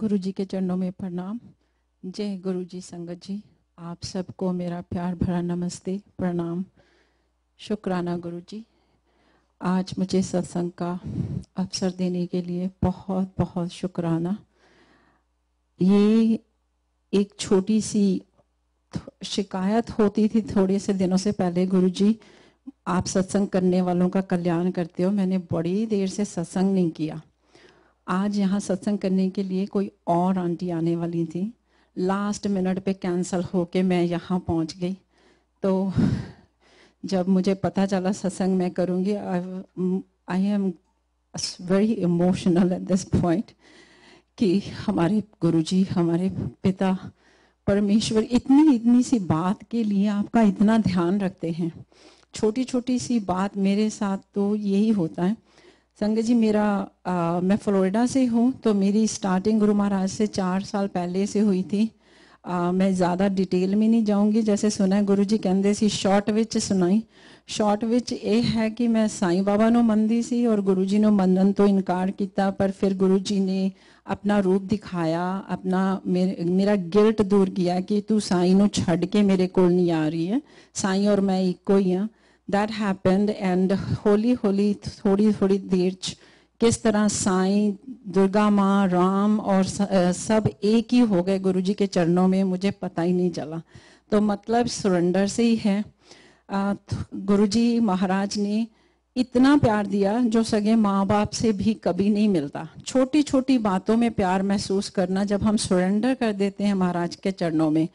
गुरु जी के चरणों में प्रणाम जय गुरु जी संगत जी आप सबको मेरा प्यार भरा नमस्ते प्रणाम शुक्राना गुरु जी आज मुझे सत्संग का अवसर देने के लिए बहुत बहुत शुक्राना ये एक छोटी सी शिकायत होती थी थोड़े से दिनों से पहले गुरुजी आप सत्संग करने वालों का कल्याण करते हो मैंने बड़ी देर से सत्संग नहीं किया आज यहाँ सत्संग करने के लिए कोई और आंटी आने वाली थी लास्ट मिनट पे कैंसिल होके मैं यहाँ पहुँच गई तो जब मुझे पता चला सत्संग मैं करूँगी I am very emotional at this point कि हमारे गुरुजी हमारे पिता परमेश्वर इतनी इतनी सी बात के लिए आपका इतना ध्यान रखते हैं छोटी छोटी सी बात मेरे साथ तो यही होता है संग जी मेरा आ, मैं फ्लोरिडा से हूँ तो मेरी स्टार्टिंग गुरु महाराज से चार साल पहले से हुई थी आ, मैं ज़्यादा डिटेल में नहीं जाऊँगी जैसे सुना है गुरु जी कहते ਸੀ ਸ਼ਾਰਟ ਵਿੱਚ ਸੁਣਾਈ ਸ਼ਾਰਟ ਵਿੱਚ ਇਹ ਹੈ ਕਿ ਮੈਂ ਸਾਈਂ ਬਾਬਾ ਨੂੰ ਮੰਨਦੀ ਸੀ ਔਰ ਗੁਰੂ ਜੀ ਨੂੰ ਮੰਨਣ ਤੋਂ ਇਨਕਾਰ ਕੀਤਾ ਪਰ ਫਿਰ ਗੁਰੂ ਜੀ अपना रूप दिखाया अपना मेरे मेरा गिल्ट दूर किया कि तू साई ਨੂੰ ਛੱਡ ਕੇ ਮੇਰੇ ਕੋਲ ਨਹੀਂ ਆ ਰਹੀ ਹੈ ਸਾਈ ਔਰ ਮੈਂ ਇੱਕੋ ही हाँ that happened and holy holy थोड़ी थोड़ी देर च किस तरह साई दुर्गा माँ राम और सब एक ही हो गए गुरु जी के चरणों में मुझे पता ही नहीं चला तो मतलब सुरेंडर से ही है गुरु जी महाराज ने इतना प्यार दिया जो सगे माँ बाप से भी कभी नहीं मिलता छोटी छोटी बातों में प्यार महसूस करना जब हम सुरेंडर कर देते हैं महाराज के चरणों में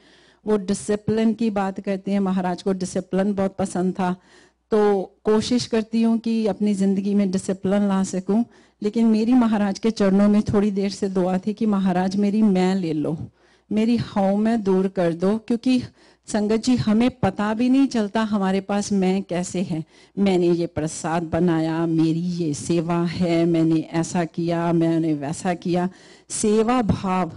वो डिसिप्लिन की बात करते हैं महाराज को डिसिप्लिन बहुत पसंद था तो कोशिश करती हूँ कि अपनी ज़िंदगी में डिसिप्लिन ला सकूँ लेकिन मेरी महाराज के चरणों में थोड़ी देर से दुआ थी कि महाराज मेरी मैं ले लो मेरी हाउ में दूर कर दो क्योंकि संगत जी हमें पता भी नहीं चलता हमारे पास मैं कैसे है मैंने ये प्रसाद बनाया मेरी ये सेवा है मैंने ऐसा किया मैंने वैसा किया सेवा भाव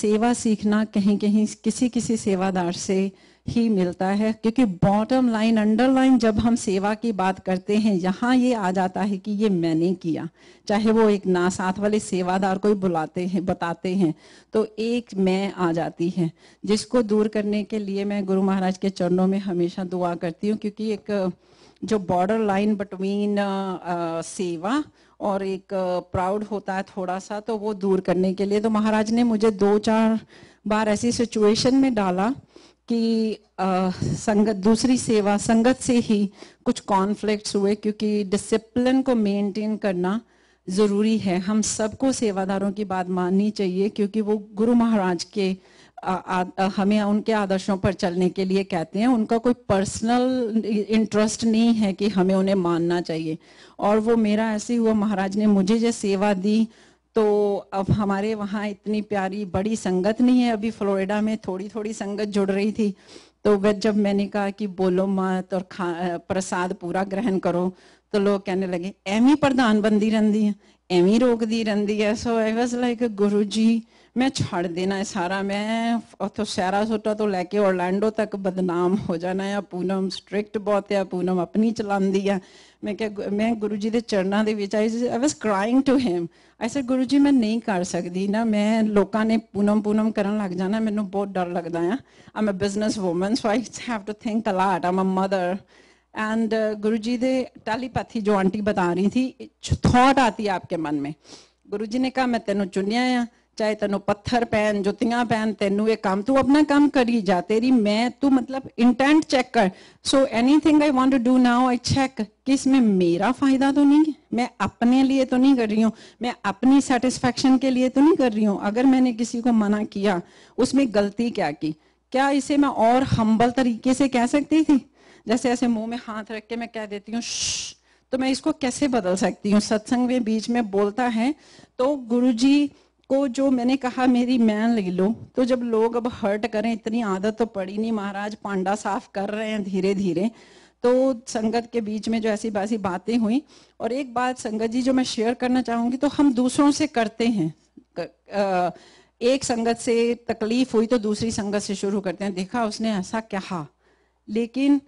सेवा सीखना कहीं कहीं किसी किसी सेवादार से ही मिलता है क्योंकि बॉटम लाइन अंडरलाइन जब हम सेवा की बात करते हैं यहाँ ये आ जाता है कि ये मैंने किया चाहे वो एक ना साथ वाले सेवादार को ही बुलाते हैं बताते हैं तो एक मैं आ जाती है जिसको दूर करने के लिए मैं गुरु महाराज के चरणों में हमेशा दुआ करती हूँ क्योंकि एक जो बॉर्डर लाइन बिटवीन सेवा और एक प्राउड होता है थोड़ा सा तो वो दूर करने के लिए तो महाराज ने मुझे दो चार बार ऐसी सिचुएशन में डाला कि आ, संगत दूसरी सेवा संगत से ही कुछ कॉन्फ्लिक्ट्स हुए क्योंकि डिसिप्लिन को मेंटेन करना ज़रूरी है हम सबको सेवादारों की बात माननी चाहिए क्योंकि वो गुरु महाराज के आ, आ, आ, हमें उनके आदर्शों पर चलने के लिए कहते हैं उनका कोई पर्सनल इंटरेस्ट नहीं है कि हमें उन्हें मानना चाहिए और वो मेरा ऐसे हुआ महाराज ने मुझे जो सेवा दी तो अब हमारे वहाँ इतनी प्यारी बड़ी संगत नहीं है अभी फ्लोरिडा में थोड़ी थोड़ी संगत जुड़ रही थी तो जब मैंने कहा कि बोलो मत और खा प्रसाद पूरा ग्रहण करो तो लोग कहने लगे एवं प्रधान बंदी रही है एमी रोक दी रही है सो आई वॉज लाइक गुरु जी ਮੈਂ ਛੱਡ ਦੇਣਾ ਹੈ ਸਾਰਾ ਮੈਂ ਉਥੋਂ ਸ਼ਹਿਰਾ ਸੋਟਾ ਤੋਂ ਲੈ ਕੇ ਔਰਲੈਂਡੋ ਤੱਕ ਬਦਨਾਮ ਹੋ ਜਾਣਾ ਹੈ ਪੂਨਮ ਸਟ੍ਰਿਕਟ ਬਹੁਤ ਹੈ ਪੂਨਮ ਆਪਣੀ ਚਲਾਉਂਦੀ ਹੈ ਮੈਂ ਕਿਹਾ ਮੈਂ ਗੁਰੂ ਜੀ ਦੇ ਚਰਨਾਂ ਦੇ ਵਿੱਚ I uh was crying to him I said Guru ji ਮੈਂ ਨਹੀਂ ਕਰ ਸਕਦੀ ਨਾ ਮੈਂ ਲੋਕਾਂ ਨੇ ਪੂਨਮ ਪੂਨਮ ਕਰਨ ਲੱਗ ਜਾਣਾ ਮੈਨੂੰ ਬਹੁਤ ਡਰ ਲੱਗਦਾ ਆ I'm a business woman so I have to think a lot I'm a mother and Guru ji ਦੇ ਟੈਲੀਪੈਥੀ ਜੋ ਆਂਟੀ ਬਤਾ ਰਹੀ ਸੀ थॉट ਆਤੀ ਆਪਕੇ ਮਨ ਮੇ ਗੁਰੂ ਜੀ ਨੇ ਕਹਾ ਮੈਂ ਤੈਨੂੰ ਚੁਣਿਆ ਆ चाहे तेन पत्थर ਪੈਣ जुतियां ਪੈਣ तेन ये काम तू अपना काम करी जा तेरी मैं तू मतलब इंटेंट चेक कर so anything I want do now I check कि इसमें मेरा फायदा तो नहीं है मैं अपने लिए तो नहीं कर रही हूँ मैं अपनी सेटिस्फेक्शन के लिए तो नहीं कर रही हूँ अगर मैंने किसी को मना किया उसमें गलती क्या की क्या इसे मैं और हम्बल तरीके से कह सकती थी जैसे ऐसे मुंह में हाथ रख के मैं कह देती हूँ तो मैं इसको कैसे बदल सकती हूँ सत्संग में बीच में बोलता है तो गुरुजी को जो मैंने कहा मेरी मैन ले लो तो जब लोग अब हर्ट करें इतनी आदत तो पड़ी नहीं महाराज पांडा साफ कर रहे हैं धीरे धीरे तो संगत के बीच में जो ऐसी बासी बातें हुई और एक बात संगत जी जो मैं शेयर करना चाहूंगी तो हम दूसरों से करते हैं एक संगत से तकलीफ हुई तो दूसरी संगत से शुरू करते हैं देखा उसने ऐसा कहा लेकिन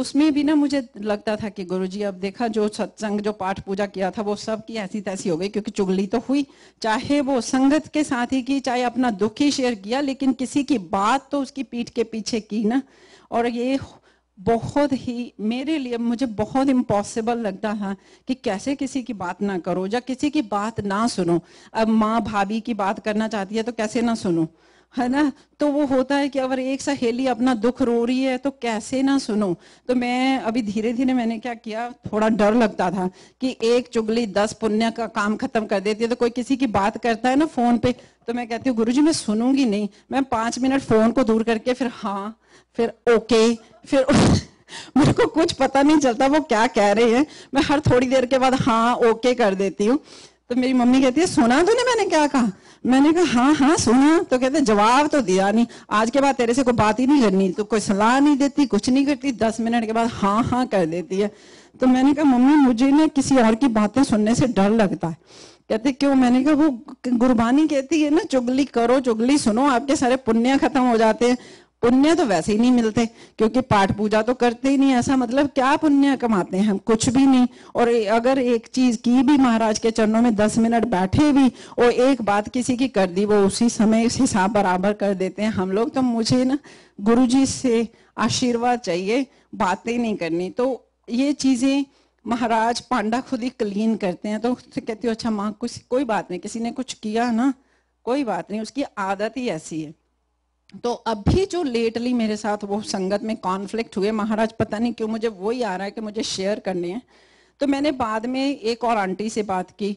उसमें भी ना मुझे लगता था कि गुरुजी अब देखा जो सत्संग जो पाठ पूजा किया था वो सब की ऐसी तैसी हो गई क्योंकि चुगली तो हुई चाहे वो संगत के साथ ही की चाहे अपना दुख ही शेयर किया लेकिन किसी की बात तो उसकी पीठ के पीछे की ना और ये बहुत ही मेरे लिए मुझे बहुत इम्पॉसिबल लगता था कि कैसे किसी की बात ना करो या किसी की बात ना सुनो अब माँ भाभी की बात करना चाहती है तो कैसे ना सुनो है ना तो वो होता है कि अगर एक सहेली अपना दुख रो रही है तो कैसे ना सुनो तो मैं अभी धीरे धीरे मैंने क्या किया थोड़ा डर लगता था कि एक चुगली दस पुण्य का काम खत्म कर देती है तो कोई किसी की बात करता है ना फोन पे तो मैं कहती हूँ गुरु जी मैं सुनूंगी नहीं मैं पांच मिनट फोन को दूर करके फिर हाँ फिर ओके फिर मेरे को कुछ पता नहीं चलता वो क्या कह रहे हैं मैं हर थोड़ी देर के बाद हाँ ओके कर देती हूँ तो मेरी मम्मी कहती है सुना तूने मैंने क्या कहा मैंने कहा हाँ हाँ सुना तो कहते जवाब तो दिया नहीं आज के बाद तेरे से कोई बात ही नहीं करनी तो कोई सलाह नहीं देती कुछ नहीं करती दस मिनट के बाद हाँ हाँ कर देती है तो मैंने कहा मम्मी मुझे ना किसी और की बातें सुनने से डर लगता है कहते क्यों मैंने कहा वो गुरबानी कहती है ना चुगली करो चुगली सुनो आपके सारे पुण्य खत्म हो जाते हैं पुण्य तो वैसे ही नहीं मिलते क्योंकि पाठ पूजा तो करते ही नहीं ऐसा मतलब क्या पुण्य कमाते हैं हम कुछ भी नहीं और अगर एक चीज की भी महाराज के चरणों में दस मिनट बैठे भी और एक बात किसी की कर दी वो उसी समय उस हिसाब बराबर कर देते हैं हम लोग तो मुझे ना गुरु जी से आशीर्वाद चाहिए बातें नहीं करनी तो ये चीजें महाराज पांडा खुद ही क्लीन करते हैं तो कहती हूँ अच्छा माँ कुछ कोई बात नहीं किसी ने कुछ किया ना कोई बात नहीं उसकी आदत ही ऐसी है तो अभी जो लेटली मेरे साथ वो संगत में कॉन्फ्लिक्ट हुए महाराज पता नहीं क्यों मुझे वो ही आ रहा है कि मुझे शेयर करने हैं तो मैंने बाद में एक और आंटी से बात की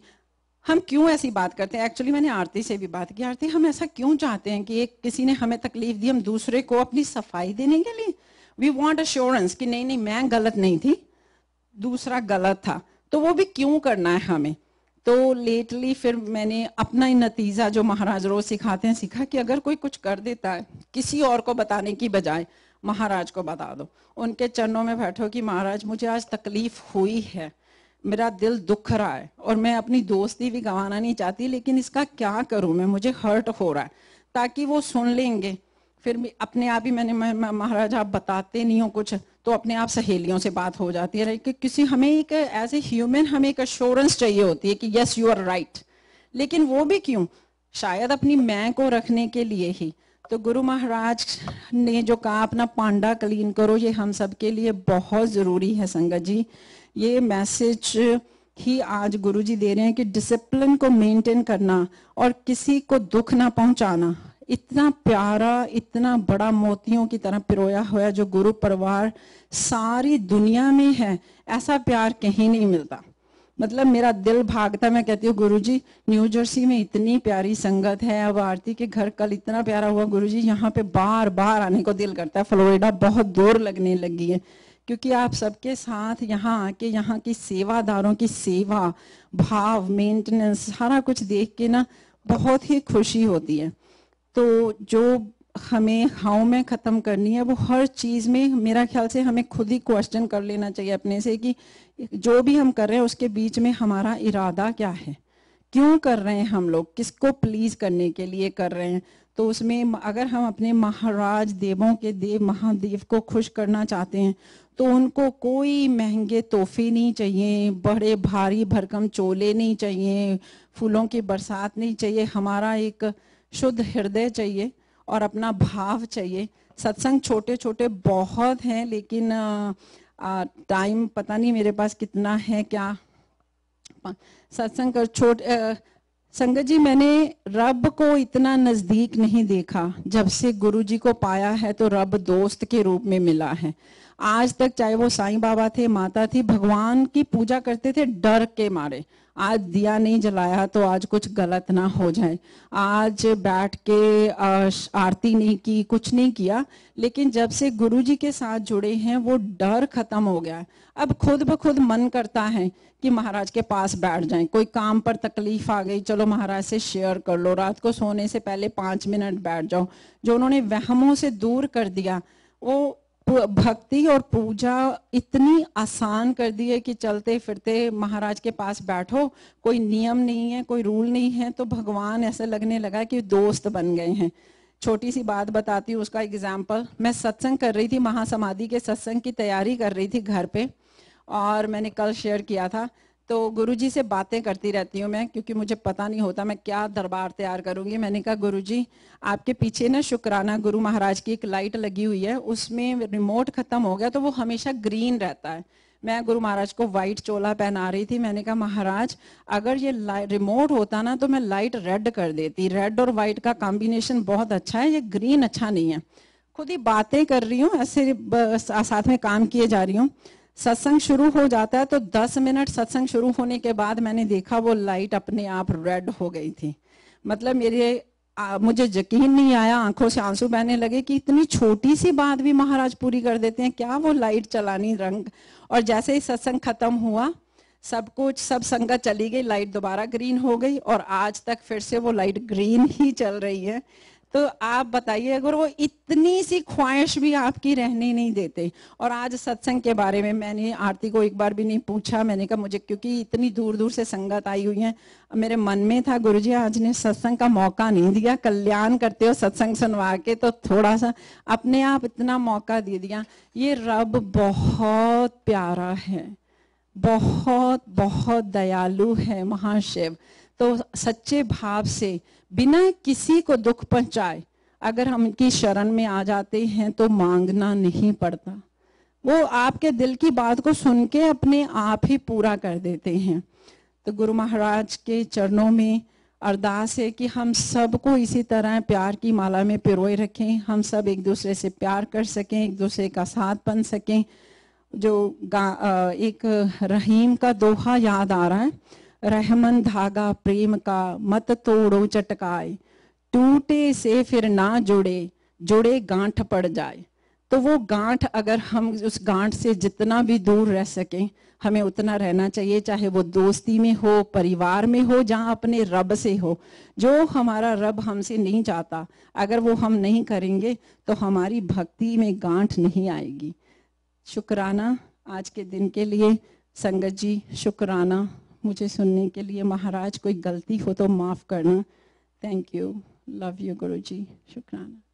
हम क्यों ऐसी बात करते हैं एक्चुअली मैंने आरती से भी बात की आरती हम ऐसा क्यों चाहते हैं कि एक किसी ने हमें तकलीफ दी हम दूसरे को अपनी सफाई देने के लिए वी वॉन्ट अश्योरेंस कि नहीं नहीं मैं गलत नहीं थी दूसरा गलत था तो वो भी क्यों करना है हमें तो लेटली फिर मैंने अपना ही नतीजा जो महाराज रोज सिखाते हैं सीखा कि अगर कोई कुछ कर देता है किसी और को बताने की बजाय महाराज को बता दो उनके चरणों में बैठो कि महाराज मुझे आज तकलीफ हुई है मेरा दिल दुख रहा है और मैं अपनी दोस्ती भी गंवाना नहीं चाहती लेकिन इसका क्या करूं मैं मुझे हर्ट हो रहा है ताकि वो सुन लेंगे फिर अपने आप ही मैंने महाराज आप बताते नहीं हो कुछ तो अपने आप सहेलियों से बात हो जाती है कि किसी हमें एक एज ए ह्यूमन हमें एक अश्योरेंस चाहिए होती है कि यस यू आर राइट लेकिन वो भी क्यों शायद अपनी मैं को रखने के लिए ही तो गुरु महाराज ने जो कहा अपना पांडा क्लीन करो ये हम सब के लिए बहुत ज़रूरी है संगत जी ये मैसेज ही आज गुरु जी दे रहे हैं कि डिसिप्लिन को मेंटेन करना और किसी को दुख ना पहुंचाना इतना प्यारा इतना बड़ा मोतियों की तरह पिरोया हुआ जो गुरु परिवार सारी दुनिया में है ऐसा प्यार कहीं नहीं मिलता मतलब मेरा दिल भागता मैं कहती हूँ गुरुजी न्यू जर्सी में इतनी प्यारी संगत है अब आरती के घर कल इतना प्यारा हुआ गुरुजी यहाँ पे बार बार आने को दिल करता है फ्लोरिडा बहुत दूर लगने लगी है क्योंकि आप सबके साथ यहाँ आके यहाँ की सेवादारों की सेवा भाव मेंटेनेंस सारा कुछ देख के ना बहुत ही खुशी होती है तो जो हमें हाउ में ख़त्म करनी है वो हर चीज़ में मेरा ख्याल से हमें खुद ही क्वेश्चन कर लेना चाहिए अपने से कि जो भी हम कर रहे हैं उसके बीच में हमारा इरादा क्या है क्यों कर रहे हैं हम लोग किसको प्लीज़ करने के लिए कर रहे हैं तो उसमें अगर हम अपने महाराज देवों के देव महादेव को खुश करना चाहते हैं तो उनको कोई महंगे तोहफे नहीं चाहिए बड़े भारी भरकम चोले नहीं चाहिए फूलों की बरसात नहीं चाहिए हमारा एक शुद्ध हृदय चाहिए और अपना भाव चाहिए सत्संग छोटे छोटे बहुत हैं लेकिन टाइम पता नहीं मेरे पास कितना है क्या सत्संग कर छोट संगत जी मैंने रब को इतना नजदीक नहीं देखा जब से गुरु जी को पाया है तो रब दोस्त के रूप में मिला है आज तक चाहे वो साईं बाबा थे माता थी भगवान की पूजा करते थे डर के मारे आज दिया नहीं जलाया तो आज कुछ गलत ना हो जाए आज बैठ के आरती नहीं की कुछ नहीं किया लेकिन जब से गुरु जी के साथ जुड़े हैं वो डर खत्म हो गया अब खुद ब खुद मन करता है कि महाराज के पास बैठ जाएं कोई काम पर तकलीफ आ गई चलो महाराज से शेयर कर लो रात को सोने से पहले पाँच मिनट बैठ जाओ जो उन्होंने वहमों से दूर कर दिया वो भक्ति और पूजा इतनी आसान कर दी है कि चलते फिरते महाराज के पास बैठो कोई नियम नहीं है कोई रूल नहीं है तो भगवान ऐसे लगने लगा कि दोस्त बन गए हैं छोटी सी बात बताती हूँ उसका एग्जाम्पल मैं सत्संग कर रही थी महासमाधि के सत्संग की तैयारी कर रही थी घर पे और मैंने कल शेयर किया था तो गुरुजी से बातें करती रहती हूँ मैं क्योंकि मुझे पता नहीं होता मैं क्या दरबार तैयार करूंगी मैंने कहा गुरुजी आपके पीछे ना शुक्राना गुरु महाराज की एक लाइट लगी हुई है उसमें रिमोट खत्म हो गया तो वो हमेशा ग्रीन रहता है मैं गुरु महाराज को व्हाइट चोला पहना रही थी मैंने कहा महाराज अगर ये रिमोट होता ना तो मैं लाइट रेड कर देती रेड और व्हाइट का कॉम्बिनेशन बहुत अच्छा है ये ग्रीन अच्छा नहीं है खुद ही बातें कर रही हूँ ऐसे साथ में काम किए जा रही हूँ सत्संग शुरू हो जाता है तो दस मिनट सत्संग शुरू होने के बाद मैंने देखा वो लाइट अपने आप रेड हो गई थी मतलब मेरे आ, मुझे यकीन नहीं आया आंखों से आंसू बहने लगे कि इतनी छोटी सी बात भी महाराज पूरी कर देते हैं क्या वो लाइट चलानी रंग और जैसे ही सत्संग खत्म हुआ सब कुछ सब संगत चली गई लाइट दोबारा ग्रीन हो गई और आज तक फिर से वो लाइट ग्रीन ही चल रही है तो आप बताइए अगर वो इतनी सी ख्वाहिश भी आपकी रहने नहीं देते और आज सत्संग के बारे में मैंने आरती को एक बार भी नहीं पूछा मैंने कहा मुझे क्योंकि इतनी दूर दूर से संगत आई हुई है मेरे मन में था गुरु जी आज ने सत्संग का मौका नहीं दिया कल्याण करते हो सत्संग सुनवा के तो थोड़ा सा अपने आप इतना मौका दे दिया ये रब बहुत प्यारा है बहुत बहुत दयालु है महाशिव तो सच्चे भाव से बिना किसी को दुख पहुंचाए अगर हम इनकी शरण में आ जाते हैं तो मांगना नहीं पड़ता वो आपके दिल की बात को सुन के अपने आप ही पूरा कर देते हैं तो गुरु महाराज के चरणों में अरदास है कि हम सबको इसी तरह प्यार की माला में पिरोए रखें हम सब एक दूसरे से प्यार कर सकें एक दूसरे का साथ बन सकें जो एक रहीम का दोहा याद आ रहा है रहमन धागा प्रेम का मत तोड़ो चटकाए टूटे से फिर ना जुड़े जुड़े गांठ पड़ जाए तो वो गांठ अगर हम उस गांठ से जितना भी दूर रह सकें हमें उतना रहना चाहिए चाहे वो दोस्ती में हो परिवार में हो जहाँ अपने रब से हो जो हमारा रब हमसे नहीं चाहता अगर वो हम नहीं करेंगे तो हमारी भक्ति में गांठ नहीं आएगी शुक्राना आज के दिन के लिए संगत जी शुक्राना मुझे सुनने के लिए महाराज कोई गलती हो तो माफ़ करना थैंक यू लव यू गुरु जी शुक्राना